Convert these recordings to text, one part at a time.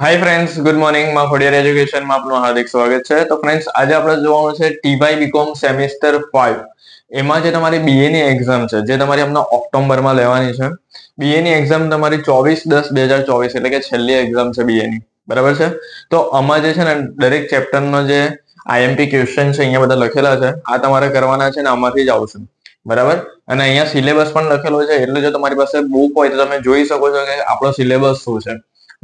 hi friends good morning માં ખોડિયાર એજ્યુકેશનમાં આપનું હાર્દિક સ્વાગત છે તો ફ્રેન્ડ્સ આજે આપણે જોવાનું છે ટીવાય બીકોમ સેમિસ્ટર ફાઈવ એમાં જે તમારી બીએ ની એક્ઝામ છે જે તમારી હમણાં ઓક્ટોબરમાં લેવાની છે બીએ ની એક્ઝામ તમારી ચોવીસ દસ બે હજાર ચોવીસ એટલે કે છેલ્લી એક્ઝામ છે બીએ ની બરાબર છે તો આમાં જે છે ને દરેક ચેપ્ટરનો જે આઈએમપી ક્વેશ્ચન છે અહીંયા બધા લખેલા છે આ તમારે કરવાના છે ને આમાંથી જ આવશે બરાબર અને અહીંયા સિલેબસ પણ લખેલો છે એટલે જો તમારી પાસે બુક હોય તો તમે જોઈ શકો છો કે આપણો સિલેબસ શું છે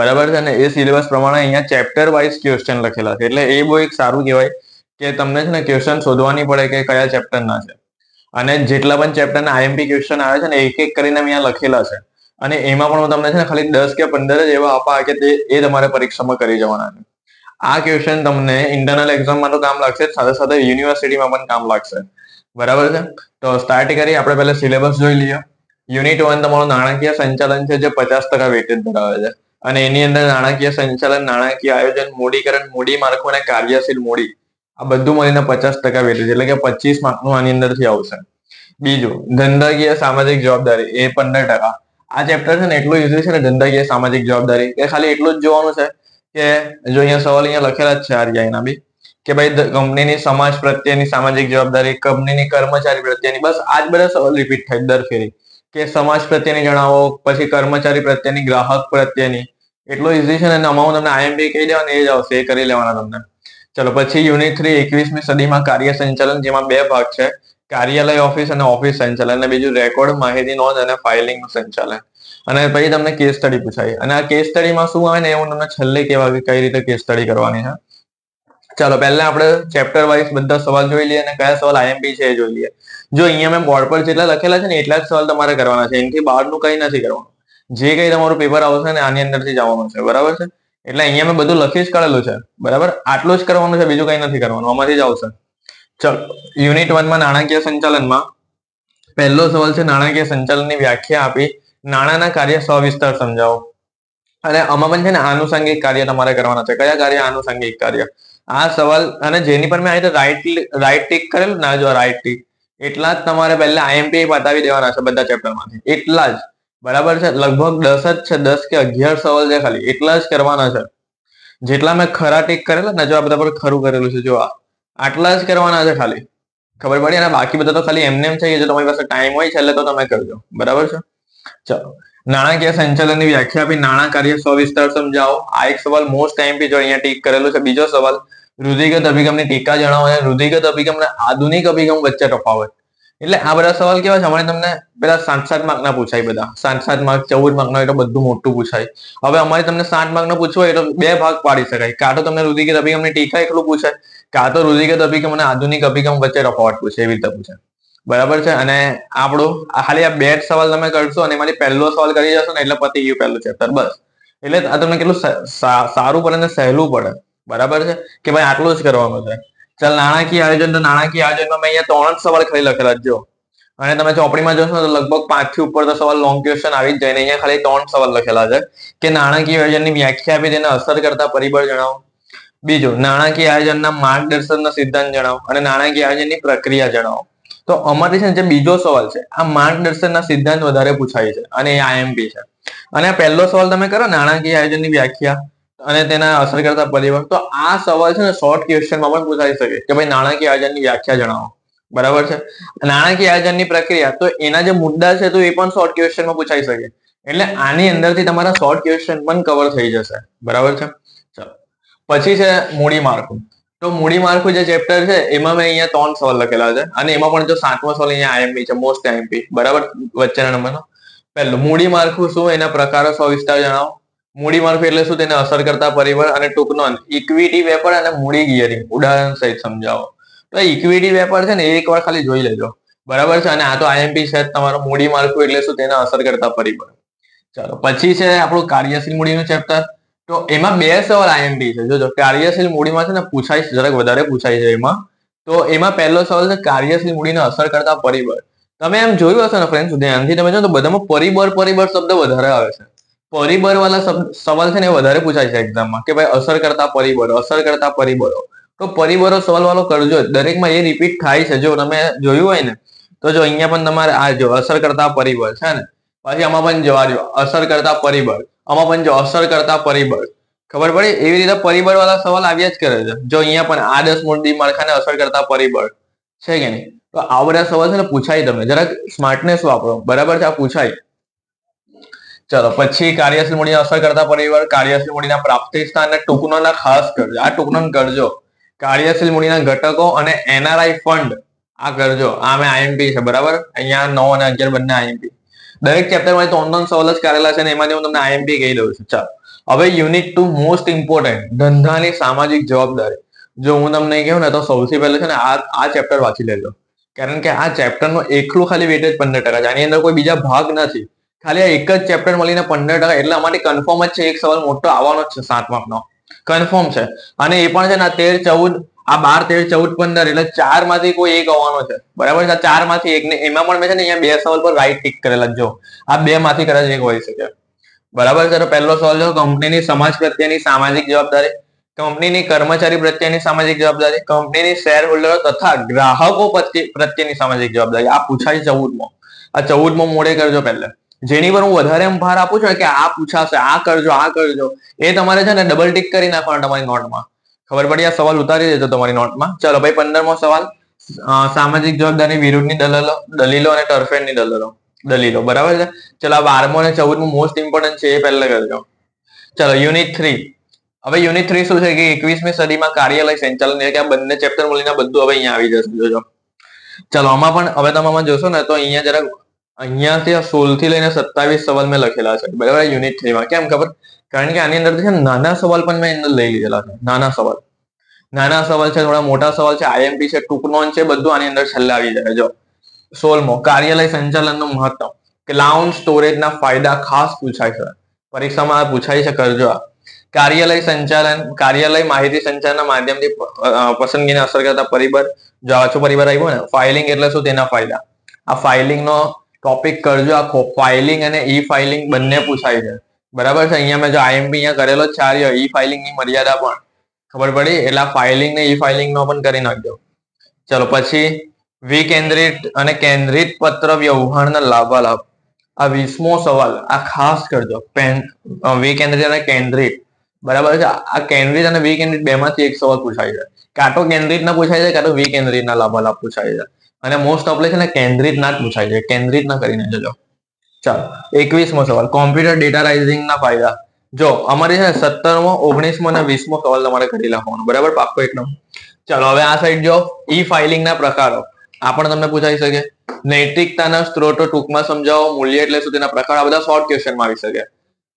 બરાબર છે અને એ સિલેબસ પ્રમાણે અહીંયા ચેપ્ટર વાઇઝ ક્વેશ્ચન લખેલા છે એટલે એ બહુ એક સારું કહેવાય કે તમને છે ને ક્વેશ્ચન શોધવાની પડે કે કયા ચેપ્ટર ના છે અને જેટલા પણ ચેપ્ટરના આઈએમપી ક્વેશ્ચન આવે છે ને એક એક કરીને અહીંયા લખેલા છે અને એમાં પણ હું તમને છે ને ખાલી દસ કે પંદર જ એવા આપા કે તે એ તમારે પરીક્ષામાં કરી જવાના છે આ ક્વેશ્ચન તમને ઇન્ટરનલ એક્ઝામમાં તો કામ લાગશે સાથે સાથે યુનિવર્સિટીમાં પણ કામ લાગશે બરાબર છે તો સ્ટાર્ટ કરી આપણે પહેલા સિલેબસ જોઈ લઈએ યુનિટ વન તમારું નાણાકીય સંચાલન છે જે પચાસ ટકા વેટેજ ધરાવે છે અને એની અંદર નાણાકીય સંચાલન નાણાકીય આયોજન મૂડીકરણ મૂડી માળખું અને કાર્યશીલ મૂડી આ બધું મળીને પચાસ ટકા વેટેજ એટલે કે પચીસ માર્કનું આની અંદરથી આવશે બીજું ધંધાકીય સામાજિક જવાબદારી એ પંદર ટકા આ ચેપ્ટર છે ને એટલું ઇઝી છે ને ધંધાકીય સામાજિક જવાબદારી એ ખાલી એટલું જ જોવાનું છે કે જો અહીંયા સવાલ અહીંયા લખેલા જ છે આરબીઆઈના બી કે ભાઈ કંપનીની સમાજ પ્રત્યેની સામાજિક જવાબદારી કંપનીની કર્મચારી પ્રત્યેની બસ આજ બધા સવાલ રિપીટ થાય દર ફેરી કે સમાજ પ્રત્યેની જણાવો પછી કર્મચારી પ્રત્યેની ગ્રાહક પ્રત્યેની એટલો ઇઝી છે અને અમાઉન્ટ તમને આઈએમબી કહી દેવાનું એ જ આવશે એ કરી લેવાના તમને ચલો પછી યુનિટ થ્રી એકવીસમી સદીમાં કાર્ય સંચાલન જેમાં બે ભાગ છે કાર્યાલય ઓફિસ અને ઓફિસ સંચાલન અને બીજું રેકોર્ડ માહિતી નોંધ અને ફાઇલિંગ સંચાલન અને પછી તમને કેસ સ્ટડી પૂછાય અને આ કેસ સ્ટડીમાં શું આવે ને એ હું તમને છેલ્લે કહેવા કે કઈ રીતે કેસ સ્ટડી કરવાની છે ચાલો પહેલા આપણે ચેપ્ટર વાઇઝ બધા સવાલ જોઈ લઈએ અને કયા સવાલ આઈએમપી છે એ જોઈ લઈએ જો અહીંયા મેં બોર્ડ પર જેટલા લખેલા છે ને એટલા જ સવાલ તમારે કરવાના છે એનાથી બહારનું કંઈ નથી કરવાનું જે કંઈ તમારું પેપર આવશે ને આની અંદરથી જવાનું છે બરાબર છે એટલે અહીંયા મેં બધું લખી જ કાઢેલું છે બરાબર આટલું જ કરવાનું છે બીજું કંઈ નથી કરવાનું આમાંથી જ આવશે ચલો યુનિટ વનમાં નાણાકીય સંચાલનમાં પહેલો સવાલ છે નાણાકીય સંચાલનની વ્યાખ્યા આપી નાણાના કાર્ય સવિસ્તાર સમજાવો અને આમાં પણ છે ને આનુષંગિક કાર્ય તમારે કરવાના છે કયા કાર્ય આનુષંગિક કાર્ય આ સવાલ અને જેની પર મેં આ રાઈટ રાઈટ ટીક કરેલું ના જો રાઈટ ટીક એટલા જ તમારે પહેલા આઈએમપી બતાવી દેવાના છે બધા ચેપ્ટરમાંથી એટલા જ બરાબર છે લગભગ દસ જ છે દસ કે અગિયાર સવાલ છે ખાલી એટલા જ કરવાના છે જેટલા મેં ખરા ટેક કરેલા ને જો આ બધા પર ખરું કરેલું છે જો આ આટલા જ કરવાના છે ખાલી ખબર પડી અને બાકી બધા તો ખાલી એમને એમ છે કે જો તમારી પાસે ટાઈમ હોય છે એટલે તો તમે કરજો બરાબર છે ચલો નાણાકીય સંચાલનની વ્યાખ્યા આપી નાણાં સવિસ્તાર સમજાવો આ એક સવાલ મોસ્ટ ટાઈમ પી જો અહીંયા ટીક કરેલો છે બીજો સવાલ રુધિગત અભિગમની ટીકા જણાવો અને રુધિગત અભિગમ અને આધુનિક અભિગમ વચ્ચે તફાવત એટલે આ બધા સવાલ કેવા છે હમણાં તમને પેલા સાત સાત માર્કના પૂછાય બધા સાત સાત માર્ક ચૌદ માર્કનો એટલે બધું મોટું પૂછાય હવે અમારે તમને સાત માર્કનો પૂછવો હોય તો બે ભાગ પાડી શકાય કાં તો તમને રુધિગત અભિગમની ટીકા એટલું પૂછે કાં તો રુધિગત અભિગમ અને આધુનિક અભિગમ વચ્ચે તફાવત પૂછે એવી રીતે પૂછે બરાબર છે અને આપણો ખાલી આ બે સવાલ તમે કરશો અને એમાંથી પહેલો સવાલ કરી જશો ને એટલે પતી ગયું પહેલું ચેપ્ટર બસ એટલે આ તમને કેટલું સારું પડે અને સહેલું પડે બરાબર છે કે ભાઈ આટલું જ કરવાનું છે ચાલ નાણાકીય આયોજન તો નાણાકીય આયોજનમાં મેં અહીંયા ત્રણ જ સવાલ ખાલી લખેલા જો અને તમે ચોપડીમાં જોશો તો લગભગ પાંચ થી ઉપર તો સવાલ લોંગ ક્વેશ્ચન આવી જ જઈને અહીંયા ખાલી ત્રણ સવાલ લખેલા છે કે નાણાકીય આયોજનની વ્યાખ્યા આપી તેને અસર કરતા પરિબળ જણાવો બીજું નાણાકીય આયોજનના માર્ગદર્શનના સિદ્ધાંત જણાવો અને નાણાકીય આયોજનની પ્રક્રિયા જણાવો તો અમારી છે જે બીજો સવાલ છે આ માર્ગદર્શનના સિદ્ધાંત વધારે પૂછાય છે અને એ આઈએમપી છે અને પહેલો સવાલ તમે કરો નાણાકીય આયોજનની વ્યાખ્યા અને તેના અસર કરતા પરિવર્તન તો આ સવાલ છે ને શોર્ટ ક્વેશ્ચનમાં પણ પૂછાઈ શકે કે ભાઈ નાણાકીય આયોજનની વ્યાખ્યા જણાવો બરાબર છે નાણાકીય આયોજનની પ્રક્રિયા તો એના જે મુદ્દા છે તો એ પણ શોર્ટ ક્વેશ્ચનમાં પૂછાઈ શકે એટલે આની અંદરથી તમારા શોર્ટ ક્વેશ્ચન પણ કવર થઈ જશે બરાબર છે ચલો પછી છે મૂડી માળખું તો મૂડી માળખું જે ચેપ્ટર છે એમાં મેં અહીંયા ત્રણ સવાલ લખેલા છે અને એમાં પણ જો સાતમો સવાલ અહીંયા આઈએમપી છે મોસ્ટ આઈએમપી બરાબર વચ્ચેના નંબરનો પહેલો મૂડી માળખું શું એના પ્રકારો સો વિસ્તાર જણાવો મૂડી માળખું એટલે શું તેને અસર કરતા પરિબળ અને ટૂંકનો અંત ઇક્વિટી વેપાર અને મૂડી ગિયરિંગ ઉદાહરણ સહિત સમજાવો તો ઇક્વિટી વેપાર છે ને એ એકવાર ખાલી જોઈ લેજો બરાબર છે અને આ તો આઈએમપી છે તમારો મૂડી માળખું એટલે શું તેને અસર કરતા પરિબળ ચાલો પછી છે આપણું કાર્યશીલ મૂડીનું ચેપ્ટર તો એમાં બે સવાલ આઈએમપી છે જોજો કાર્યશીલ મૂડીમાં છે ને પૂછાય જરાક વધારે પૂછાય છે એમાં તો એમાં પહેલો સવાલ છે કાર્યશીલ મૂડીને અસર કરતા પરિબળ તમે એમ જોયું હશે ને ફ્રેન્ડ ધ્યાનથી તમે જો તો બધામાં પરિબળ પરિબળ શબ્દ વધારે આવે છે પરિબળ વાળા સવાલ છે ને વધારે પૂછાય છે એક્ઝામમાં કે ભાઈ અસર કરતા પરિબળો અસર કરતા પરિબળો તો પરિબળો સવાલ વાળો કરજો દરેકમાં એ રિપીટ થાય છે જો તમે જોયું હોય ને તો જો અહીંયા પણ તમારે આ જો અસર કરતા પરિબળ છે ને પછી આમાં પણ જવા જો અસર કરતા પરિબળ આમાં પણ જો અસર કરતા પરિબળ ખબર પડી એવી રીતે પરિબળ વાળા સવાલ આવ્યા જ કરે છે જો અહીંયા પણ આ દસ મૂર્તિ માળખાને અસર કરતા પરિબળ છે કે નહીં તો આ બધા સવાલ છે ને પૂછાય તમે જરાક સ્માર્ટનેસ વાપરો બરાબર છે આ પૂછાય ચલો પછી કાર્યશીલ મૂડીની અસર કરતા પરિવાર કાર્યશીલ મૂડીના પ્રાપ્તિ સ્થાન અને ટોકનોના ખાસ કરજો આ ટોકનોન કરજો કાર્યશીલ મૂડીના ઘટકો અને એનઆરઆઈ ફંડ આ કરજો આમે આઈએમપી છે બરાબર અહીંયા નવ અને અગિયાર બંને આઈએમપી દરેક ચેપ્ટરમાં ત્રણ ત્રણ સવલત કરેલા છે અને એમાંથી હું તમને આઈએમપી કહી દઉં છું ચાલો હવે યુનિટ ટુ મોસ્ટ ઇમ્પોર્ટન્ટ ધંધાની સામાજિક જવાબદારી જો હું તમને કહું ને તો સૌથી પહેલા છે ને આ આ ચેપ્ટર વાંચી લેજો કારણ કે આ ચેપ્ટરનો એકલું ખાલી વેટેજ પંદર ટકા છે આની અંદર કોઈ બીજા ભાગ નથી ખાલી આ એક જ ચેપ્ટર મળીને પંદર ટકા એટલા માટે કન્ફર્મ જ છે એક સવાલ મોટો આવવાનો છે સાત માર્કનો કન્ફર્મ છે અને એ પણ છે ને તેર ચૌદ આ બાર તેર ચૌદ પંદર એટલે ચાર માંથી કોઈ એક આવવાનો છે બરાબર છે ચાર માંથી એક ને એમાં પણ મેં છે ને અહીંયા બે સવાલ પર રાઈટ ટીક કરેલા જો આ બે માંથી કદાચ એક હોઈ શકે બરાબર છે પહેલો સવાલ જો કંપનીની સમાજ પ્રત્યેની સામાજિક જવાબદારી કંપનીની કર્મચારી પ્રત્યેની સામાજિક જવાબદારી કંપનીની શેર હોલ્ડરો તથા ગ્રાહકો પ્રત્યે પ્રત્યેની સામાજિક જવાબદારી આ પૂછાય ચૌદમો આ ચૌદમો મોડે કરજો પહેલા જેની પર હું વધારે ભાર આપું છું કે આ પૂછાશે આ કરજો આ કરજો એ તમારે છે ને ડબલ ટીક કરી નાખવાનું તમારી નોટમાં ખબર પડી આ સવાલ ઉતારી દેજો તમારી નોટમાં ચલો ભાઈ પંદરમો સવાલ સામાજિક જવાબદારી વિરુદ્ધની દલીલો દલીલો અને ટર્ફેડની દલીલો દલીલો બરાબર છે ચલો આ બારમો અને ચૌદમો મોસ્ટ ઇમ્પોર્ટન્ટ છે એ પહેલા કરજો ચલો યુનિટ થ્રી હવે યુનિટ થ્રી શું છે કે એકવીસમી સદીમાં કાર્યાલય સંચાલન એટલે આ બંને ચેપ્ટર મળીને બધું હવે અહીંયા આવી જશે જોજો ચલો આમાં પણ હવે તમે જોશો ને તો અહીંયા જરાક અહીંયા થી સોળ થી લઈને સત્તાવીસ સવાલ મેં લખેલા છે બરાબર યુનિટ થ્રી કેમ ખબર કારણ કે આની અંદર છે નાના સવાલ પણ મેં અંદર લઈ લીધેલા છે નાના સવાલ નાના સવાલ છે થોડા મોટા સવાલ છે આઈએમપી છે ટૂંક છે બધું આની અંદર છેલ્લે આવી જાય જો સોળમો કાર્યાલય સંચાલનનું મહત્વ ક્લાઉડ સ્ટોરેજના ફાયદા ખાસ પૂછાય છે પરીક્ષામાં પૂછાય છે કરજો આ કાર્યાલય સંચાલન કાર્યાલય માહિતી સંચારના માધ્યમથી પસંદગીને અસર કરતા પરિબળ જો આછો પરિબળ આવ્યો ને ફાઇલિંગ એટલે શું તેના ફાયદા આ ફાઇલિંગનો ટોપિક કરજો આખો ફાઇલિંગ અને ઈ ફાઇલિંગ બંને પૂછાય છે બરાબર છે અહીંયા મેં જો આઈએમપી અહીંયા કરેલો છે આ રહ્યો ઈ ફાઇલિંગની મર્યાદા પણ ખબર પડી એટલે ફાઇલિંગ ને ઈ ફાઇલિંગનો પણ કરી નાખજો ચલો પછી વિકેન્દ્રિત અને કેન્દ્રિત પત્ર વ્યવહારના લાભ આ વીસમો સવાલ આ ખાસ કરજો વિકેન્દ્રિત અને કેન્દ્રિત બરાબર છે આ કેન્દ્રિત અને વિકેન્દ્રિત બેમાંથી એક સવાલ પૂછાય છે કાં તો કેન્દ્રિત ના પૂછાય છે કાં તો વિકેન્દ્રિત ના લાભાલાભ પૂછાય છે અને મોસ્ટ ઓફ લે છે ને કેન્દ્રિત ના જ પૂછાય છે કેન્દ્રિત ના કરીને જજો ચાલો એકવીસમો સવાલ કોમ્પ્યુટર ડેટા રાઇઝિંગ ના ફાયદા જો અમારી છે ને સત્તરમો ઓગણીસમો અને વીસમો સવાલ તમારે કરી લખવાનો બરાબર પાક્કો એકદમ ચાલો હવે આ સાઈડ જો ઈ ફાઇલિંગ ના પ્રકારો આ પણ તમને પૂછાઈ શકે નૈતિકતાના સ્ત્રોતો ટૂંકમાં સમજાવો મૂલ્ય એટલે સુધીના પ્રકાર આ બધા શોર્ટ ક્વેશ્ચનમાં આવી શકે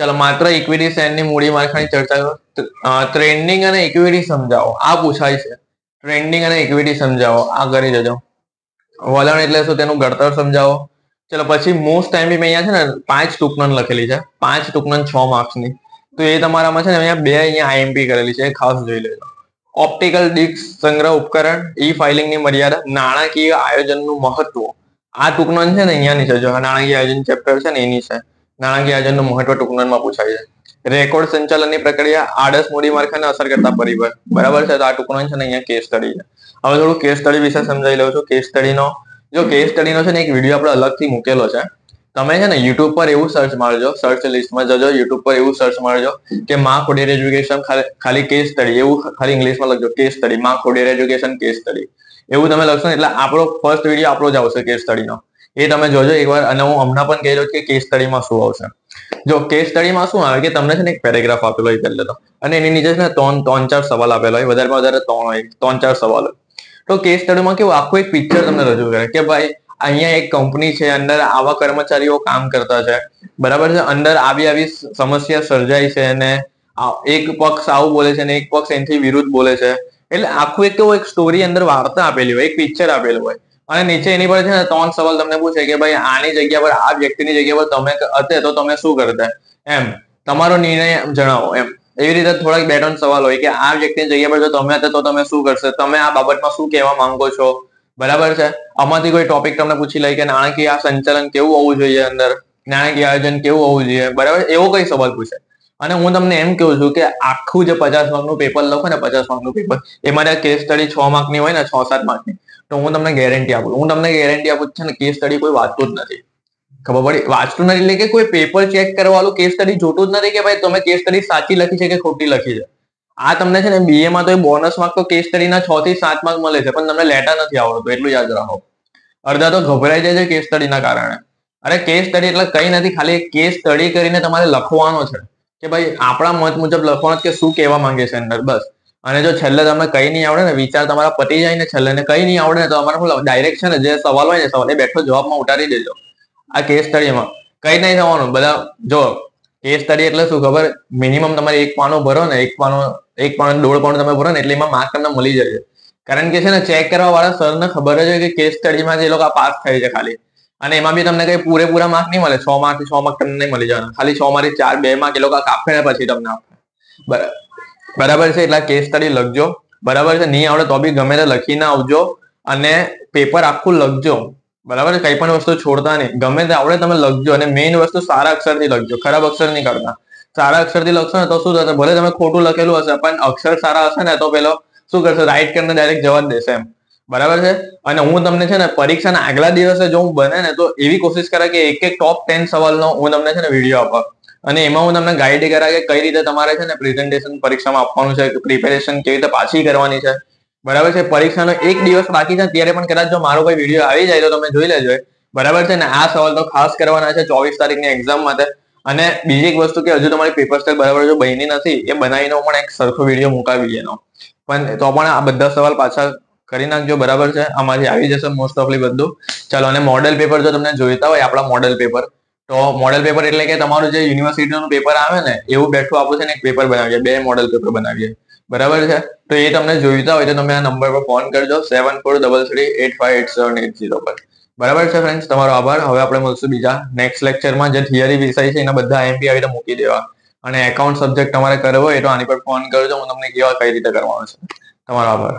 ચાલો માત્ર ઇક્વિટી શેરની મૂડી માળખાની ચર્ચા ટ્રેન્ડિંગ અને ઇક્વિટી સમજાવો આ પૂછાય છે ટ્રેન્ડિંગ અને ઇક્વિટી સમજાવો આ કરી જજો વલણ એટલે શું તેનું ગળતર સમજાવો ચલો પછી મોસ્ટ ટાઈમ મેં અહીંયા છે ને પાંચ ટૂંકનન લખેલી છે પાંચ ટૂંકનન છ માર્ક્સની તો એ તમારામાં છે ને અહીંયા બે અહીંયા આઈએમપી કરેલી છે એ ખાસ જોઈ લેજો ઓપ્ટિકલ ડિસ્ક સંગ્રહ ઉપકરણ ઈ ફાઇલિંગની મર્યાદા નાણાકીય આયોજનનું મહત્વ આ ટૂંકનન છે ને અહીંયાની છે જો નાણાકીય આયોજન ચેપ્ટર છે ને એની છે નાણાકીય આયોજનનું મહત્વ ટૂંકનનમાં પૂછાય છે રેકોર્ડ સંચાલનની પ્રક્રિયા આડસ મૂડી માળખાને અસર કરતા પરિબળ બરાબર છે તો આ ટૂંકનો છે ને અહીંયા કેસ સ્ટડી છે હવે થોડું કેસ સ્ટડી વિશે સમજાવી લઉં છું કેસ સ્ટડીનો જો કેસ સ્ટડીનો છે ને એક વિડીયો આપણે અલગથી મૂકેલો છે તમે છે ને યુટ્યુબ પર એવું સર્ચ મારજો સર્ચ લિસ્ટમાં જજો યુટ્યુબ પર એવું સર્ચ મારજો કે માં ખોડેર એજ્યુકેશન ખાલી કેસ સ્ટડી એવું ખાલી ઇંગ્લિશમાં લખજો કેસ સ્ટડી માં ખોડિયર એજ્યુકેશન કેસ સ્ટડી એવું તમે લખશો એટલે આપણો ફર્સ્ટ વિડીયો આપણો જ આવશે કેસ સ્ટડીનો એ તમે જોજો એકવાર અને હું હમણાં પણ કહી દઉં કે કેસ સ્ટડીમાં શું આવશે જો કેસ સ્ટડીમાં શું આવે કે તમને છે ને એક પેરેગ્રાફ આપેલો હોય પહેલે તો અને એની નીચે છે ને ત્રણ ત્રણ ચાર સવાલ આપેલા હોય વધારે વધારે ત્રણ હોય ત્રણ ચાર સવાલ હોય તો કેસ સ્ટડીમાં કેવું આખું એક પિક્ચર તમને રજૂ કરે કે ભાઈ અહીંયા એક કંપની છે અંદર આવા કર્મચારીઓ કામ કરતા છે બરાબર છે અંદર આવી આવી સમસ્યા સર્જાય છે અને એક પક્ષ આવું બોલે છે અને એક પક્ષ એનાથી વિરુદ્ધ બોલે છે એટલે આખું એક કેવું એક સ્ટોરી અંદર વાર્તા આપેલી હોય એક પિક્ચર આપેલું હોય અને નીચે એની પર છે ને ત્રણ સવાલ તમને પૂછે કે ભાઈ આની જગ્યા પર આ વ્યક્તિની જગ્યા પર તમે હતે તો તમે શું કરતા એમ તમારો નિર્ણય જણાવો એમ એવી રીતે થોડાક બે ત્રણ સવાલ હોય કે આ વ્યક્તિની જગ્યા પર જો તમે હતા તો તમે શું કરશે તમે આ બાબતમાં શું કહેવા માંગો છો બરાબર છે આમાંથી કોઈ ટોપિક તમને પૂછી લઈ કે નાણાકીય સંચાલન કેવું હોવું જોઈએ અંદર નાણાકીય આયોજન કેવું હોવું જોઈએ બરાબર એવો કઈ સવાલ પૂછે અને હું તમને એમ કહું છું કે આખું જે પચાસ માર્કનું પેપર લખો ને પચાસ નું પેપર એ મારે કેસ સ્ટડી છ માર્કની હોય ને છ સાત માર્કની તો હું તમને ગેરંટી આપું હું તમને ગેરંટી આપું છે ને કેસ સ્ટડી કોઈ વાંચતું જ નથી ખબર પડી વાંચતું નથી એટલે કે કોઈ પેપર ચેક કરવાનું કેસ સ્ટડી જોતું જ નથી કે ભાઈ તમે કેસ સ્ટડી સાચી લખી છે કે ખોટી લખી છે આ તમને છે ને બીએ માં તો એ બોનસ માર્ક તો કેસ સ્ટડીના છ થી સાત માર્ક મળે છે પણ તમને લેટા નથી આવડતું એટલું યાદ રાખો અડધા તો ગભરાઈ જાય છે કેસ સ્ટડીના કારણે અરે કેસ સ્ટડી એટલે કઈ નથી ખાલી કેસ સ્ટડી કરીને તમારે લખવાનો છે કે ભાઈ આપણા મત મુજબ લખવાનો કે શું કહેવા માંગે છે અંદર બસ અને જો છેલ્લે તમને કઈ નહીં આવડે ને વિચાર તમારા પતી જાય ને છેલ્લે ને કઈ નહીં આવડે ને તો અમારે શું ડાયરેક્ટ છે જે સવાલ હોય ને સવાલ એ બેઠો જવાબમાં ઉતારી દેજો આ કેસ સ્ટડીમાં કઈ નહીં થવાનું બધા જો કેસ સ્ટડી એટલે શું ખબર મિનિમમ તમારે એક પાનો ભરો ને એક પાનો એક પાનો દોઢ પાનો તમે ભરો ને એટલે એમાં માર્ક તમને મળી જશે કારણ કે છે ને ચેક કરવા વાળા સરને ખબર જ હોય કે કેસ સ્ટડીમાં એ લોકો પાસ થાય છે ખાલી અને એમાં બી તમને કઈ પૂરેપૂરા માર્ક નહીં મળે છ માર્ક છ માર્ક તમને નહીં મળી જવાના ખાલી છ માંથી ચાર બે માર્ક એ લોકો કાપે ને પછી તમને આપે બરાબર બરાબર છે એટલા કેસ સ્ટડી લખજો બરાબર છે નહીં આવડે તો બી ગમે તે લખીને આવજો અને પેપર આખું લખજો બરાબર છે કઈ પણ વસ્તુ છોડતા નહીં ગમે તે આવડે તમે લખજો અને મેઇન વસ્તુ સારા અક્ષરથી લખજો ખરાબ અક્ષર નહીં કરતા સારા અક્ષરથી લખશો ને તો શું થશે ભલે તમે ખોટું લખેલું હશે પણ અક્ષર સારા હશે ને તો પેલો શું કરશે રાઈટ કરીને ડાયરેક્ટ જવા જ દેશે એમ બરાબર છે અને હું તમને છે ને પરીક્ષાના આગલા દિવસે જો હું બને ને તો એવી કોશિશ કરે કે એક એક ટોપ ટેન સવાલનો હું તમને છે ને વિડીયો આપવા અને એમાં હું તમને ગાઈડ કરા કે કઈ રીતે તમારે છે ને પ્રેઝન્ટેશન પરીક્ષામાં આપવાનું છે પ્રિપેરેશન કેવી રીતે પાછી કરવાની છે બરાબર છે પરીક્ષાનો એક દિવસ બાકી છે ત્યારે પણ કદાચ જો મારો કોઈ વિડીયો આવી જાય તો તમે જોઈ લેજો બરાબર છે ને આ સવાલ તો ખાસ કરવાના છે ચોવીસ તારીખની એક્ઝામ માટે અને બીજી એક વસ્તુ કે હજુ તમારી પેપર સ્ટાઇલ બરાબર જો બની નથી એ બનાવીને પણ એક સરખો વિડીયો મુકાવી દેનો પણ તો પણ આ બધા સવાલ પાછા કરી નાખજો બરાબર છે આમાંથી આવી જશે મોસ્ટ ઓફલી બધું ચાલો અને મોડેલ પેપર જો તમને જોઈતા હોય આપણા મોડેલ પેપર તો મોડેલ પેપર એટલે કે તમારું જે યુનિવર્સિટીનું પેપર આવે ને એવું બેઠું આપણું છે ને એક પેપર બનાવીએ બે મોડેલ પેપર બનાવીએ બરાબર છે તો એ તમને જોઈતા હોય તો તમે આ નંબર પર ફોન કરજો seven four double three eight five eight seven eight zero પર બરાબર છે ફ્રેન્ડ્સ તમારો આભાર હવે આપણે મળશું બીજા નેક્સ્ટ લેક્ચરમાં જે થિયરી વિષય છે એના બધા એમપી આવી રીતે મૂકી દેવા અને એકાઉન્ટ સબ્જેક્ટ તમારે કરવો હોય તો આની પર ફોન કરજો હું તમને કેવા કઈ રીતે કરવાનો છે તમારો આભાર